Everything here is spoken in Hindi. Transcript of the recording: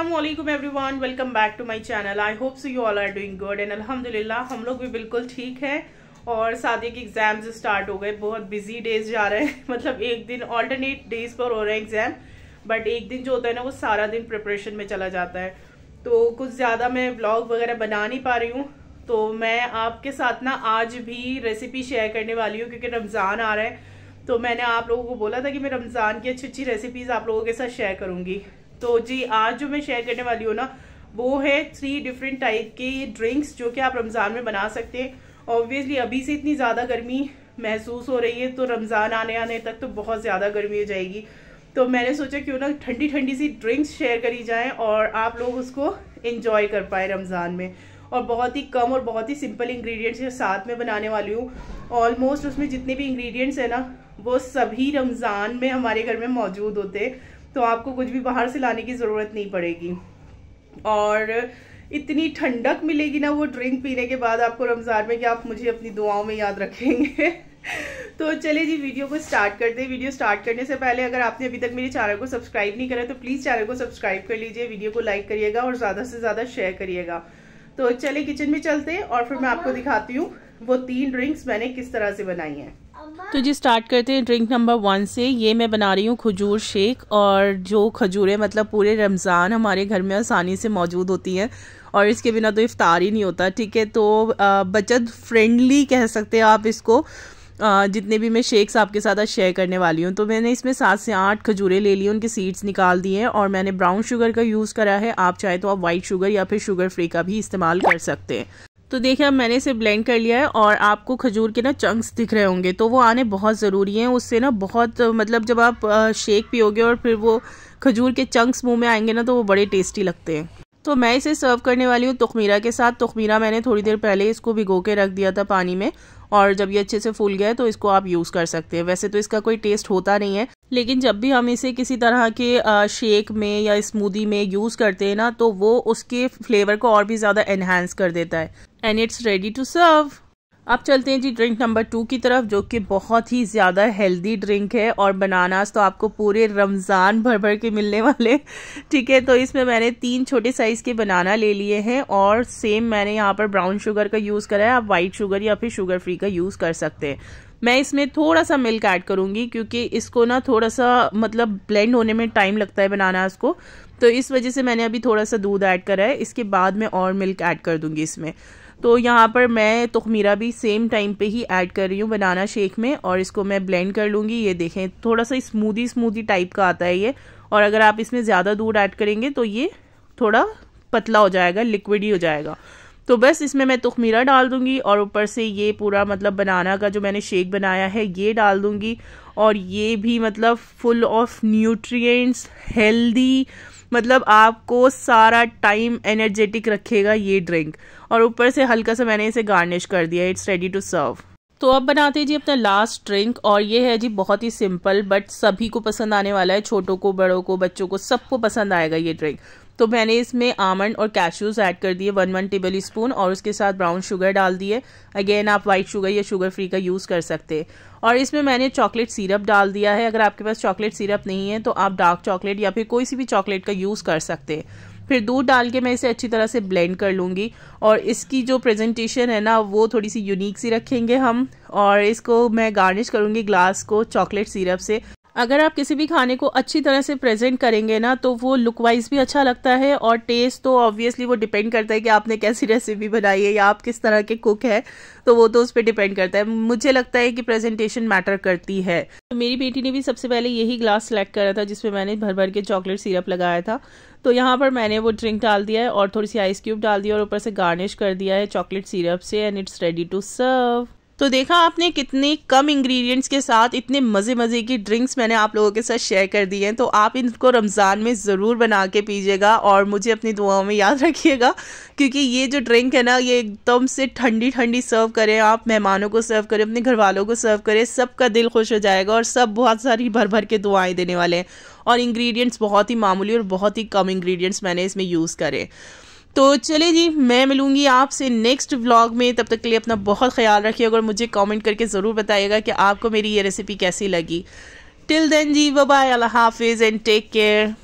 असलम वन welcome back to my channel I hope so you all are doing good and अलहमदिल्ला हम लोग भी बिल्कुल ठीक हैं और शादी के एग्ज़ाम्स स्टार्ट हो गए बहुत बिजी डेज जा रहे हैं मतलब एक दिन ऑल्टरनेट डेज पर हो रहे हैं एग्ज़ाम बट एक दिन जो होता है ना वो सारा दिन प्रिपरेशन में चला जाता है तो कुछ ज़्यादा मैं ब्लॉग वगैरह बना नहीं पा रही हूँ तो मैं आपके साथ ना आज भी रेसिपी शेयर करने वाली हूँ क्योंकि रमज़ान आ रहा है तो मैंने आप लोगों को बोला था कि मैं रमज़ान की अच्छी अच्छी रेसिपीज़ आप लोगों के साथ शेयर करूँगी तो जी आज जो मैं शेयर करने वाली हूँ ना वो है थ्री डिफरेंट टाइप के ड्रिंक्स जो कि आप रमज़ान में बना सकते हैं ऑब्वियसली अभी से इतनी ज़्यादा गर्मी महसूस हो रही है तो रमज़ान आने आने तक तो बहुत ज़्यादा गर्मी हो जाएगी तो मैंने सोचा क्यों ना ठंडी ठंडी सी ड्रिंक्स शेयर करी जाएँ और आप लोग उसको इन्जॉय कर पाए रमज़ान में और बहुत ही कम और बहुत ही सिंपल इंग्रेडिएंट्स के साथ में बनाने वाली हूँ ऑलमोस्ट उसमें जितने भी इंग्रेडिएंट्स हैं ना वो सभी रमज़ान में हमारे घर में मौजूद होते हैं तो आपको कुछ भी बाहर से लाने की ज़रूरत नहीं पड़ेगी और इतनी ठंडक मिलेगी ना वो ड्रिंक पीने के बाद आपको रमज़ान में कि आप मुझे अपनी दुआओं में याद रखेंगे तो चलिए जी वीडियो को स्टार्ट करते हैं वीडियो स्टार्ट करने से पहले अगर आपने अभी तक मेरे चैनल को सब्सक्राइब नहीं करा तो प्लीज़ चैनल को सब्सक्राइब कर लीजिए वीडियो को लाइक करिएगा और ज़्यादा से ज़्यादा शेयर करिएगा तो चले किचन में चलते हैं और फिर मैं आपको दिखाती हूँ वो तीन ड्रिंक्स मैंने किस तरह से बनाई हैं तो जी स्टार्ट करते हैं ड्रिंक नंबर वन से ये मैं बना रही हूँ खजूर शेक और जो खजूरें मतलब पूरे रमज़ान हमारे घर में आसानी से मौजूद होती हैं और इसके बिना तो इफ़ार ही नहीं होता ठीक है तो बचत फ्रेंडली कह सकते हैं आप इसको जितने भी मैं शेक्स आपके साथ आज शेयर करने वाली हूँ तो मैंने इसमें सात से आठ खजूरें ले ली उनके सीड्स निकाल दिए हैं और मैंने ब्राउन शुगर का यूज़ करा है आप चाहे तो आप वाइट शुगर या फिर शुगर फ्री का भी इस्तेमाल कर सकते हैं तो देखिए अब मैंने इसे ब्लेंड कर लिया है और आपको खजूर के ना चंक्स दिख रहे होंगे तो वो आने बहुत ज़रूरी हैं उससे ना बहुत मतलब जब आप शेक पियोगे और फिर वो खजूर के चंक्स मुंह में आएंगे ना तो वो बड़े टेस्टी लगते हैं तो मैं इसे सर्व करने वाली हूँ तखमीरा के साथ तखमीरा मैंने थोड़ी देर पहले इसको भिगो के रख दिया था पानी में और जब ये अच्छे से फूल गया तो इसको आप यूज़ कर सकते हैं वैसे तो इसका कोई टेस्ट होता नहीं है लेकिन जब भी हम इसे किसी तरह के शेक में या स्मूदी में यूज़ करते हैं ना तो वो उसके फ्लेवर को और भी ज़्यादा एनहेंस कर देता है and it's ready to serve अब चलते हैं जी ड्रिंक नंबर टू की तरफ जो कि बहुत ही ज़्यादा हेल्दी ड्रिंक है और बनानास तो आपको पूरे रमज़ान भर भर के मिलने वाले ठीक है तो इसमें मैंने तीन छोटे साइज़ के बनाना ले लिए हैं और सेम मैंने यहाँ पर ब्राउन शुगर का यूज़ करा है आप वाइट शुगर या फिर शुगर फ्री का यूज़ कर सकते हैं मैं इसमें थोड़ा सा मिल्क ऐड करूँगी क्योंकि इसको ना थोड़ा सा मतलब ब्लेंड होने में टाइम लगता है बनानास को तो इस वजह से मैंने अभी थोड़ा सा दूध ऐड करा है इसके बाद मैं और मिल्क ऐड कर दूँगी इसमें तो यहाँ पर मैं तखमीरा भी सेम टाइम पे ही ऐड कर रही हूँ बनाना शेक में और इसको मैं ब्लेंड कर लूँगी ये देखें थोड़ा सा स्मूदी स्मूदी टाइप का आता है ये और अगर आप इसमें ज़्यादा दूध ऐड करेंगे तो ये थोड़ा पतला हो जाएगा लिक्विड ही हो जाएगा तो बस इसमें मैं तुखमीरा डाल दूंगी और ऊपर से ये पूरा मतलब बनाना का जो मैंने शेक बनाया है ये डाल दूंगी और ये भी मतलब फुल ऑफ न्यूट्रिएंट्स हेल्दी मतलब आपको सारा टाइम एनर्जेटिक रखेगा ये ड्रिंक और ऊपर से हल्का सा मैंने इसे गार्निश कर दिया इट्स रेडी टू सर्व तो अब बनाते हैं जी अपना लास्ट ड्रिंक और ये है जी बहुत ही सिंपल बट सभी को पसंद आने वाला है छोटों को बड़ों को बच्चों को सबको पसंद आएगा ये ड्रिंक तो मैंने इसमें आमंड और कैश्यूज ऐड कर दिए वन वन टेबल स्पून और उसके साथ ब्राउन शुगर डाल दिए अगेन आप वाइट शुगर या शुगर फ्री का यूज़ कर सकते हैं और इसमें मैंने चॉकलेट सिरप डाल दिया है अगर आपके पास चॉकलेट सिरप नहीं है तो आप डार्क चॉकलेट या फिर कोई सी भी चॉकलेट का यूज़ कर सकते हैं फिर दूध डाल के मैं इसे अच्छी तरह से ब्लेंड कर लूँगी और इसकी जो प्रेजेंटेशन है ना वो थोड़ी सी यूनिक सी रखेंगे हम और इसको मैं गार्निश करूँगी ग्लास को चॉकलेट सिरप से अगर आप किसी भी खाने को अच्छी तरह से प्रेजेंट करेंगे ना तो वो लुक वाइज भी अच्छा लगता है और टेस्ट तो ऑब्वियसली वो डिपेंड करता है कि आपने कैसी रेसिपी बनाई है या आप किस तरह के कुक है तो वो तो उस पर डिपेंड करता है मुझे लगता है कि प्रेजेंटेशन मैटर करती है तो मेरी बेटी ने भी सबसे पहले यही ग्लास सेलेक्ट करा था जिसमें मैंने भर भर के चॉकलेट सिरप लगाया था तो यहाँ पर मैंने वो ड्रिंक डाल दिया है और थोड़ी सी आइस क्यूब डाल दिया और ऊपर से गार्निश कर दिया है चॉकलेट सिरप से and it's ready to serve तो देखा आपने कितने कम इंग्रेडिएंट्स के साथ इतने मज़े मज़े की ड्रिंक्स मैंने आप लोगों के साथ शेयर कर दिए हैं तो आप इनको रमज़ान में ज़रूर बना के पीजिएगा और मुझे अपनी दुआओं में याद रखिएगा क्योंकि ये जो ड्रिंक है ना ये एकदम से ठंडी ठंडी सर्व करें आप मेहमानों को सर्व करें अपने घर वालों को सर्व करें सबका दिल खुश हो जाएगा और सब बहुत सारी भर भर के दुआएँ देने वाले हैं और इंग्रेडिएंट्स बहुत ही मामूली और बहुत ही कम इंग्रेडिएंट्स मैंने इसमें यूज़ करें तो चले जी मैं मिलूँगी आपसे नेक्स्ट व्लॉग में तब तक के लिए अपना बहुत ख्याल रखिएगा और मुझे कमेंट करके ज़रूर बताइएगा कि आपको मेरी ये रेसिपी कैसी लगी टिल देन जी बाय अल्लाह हाफिज़ एंड टेक केयर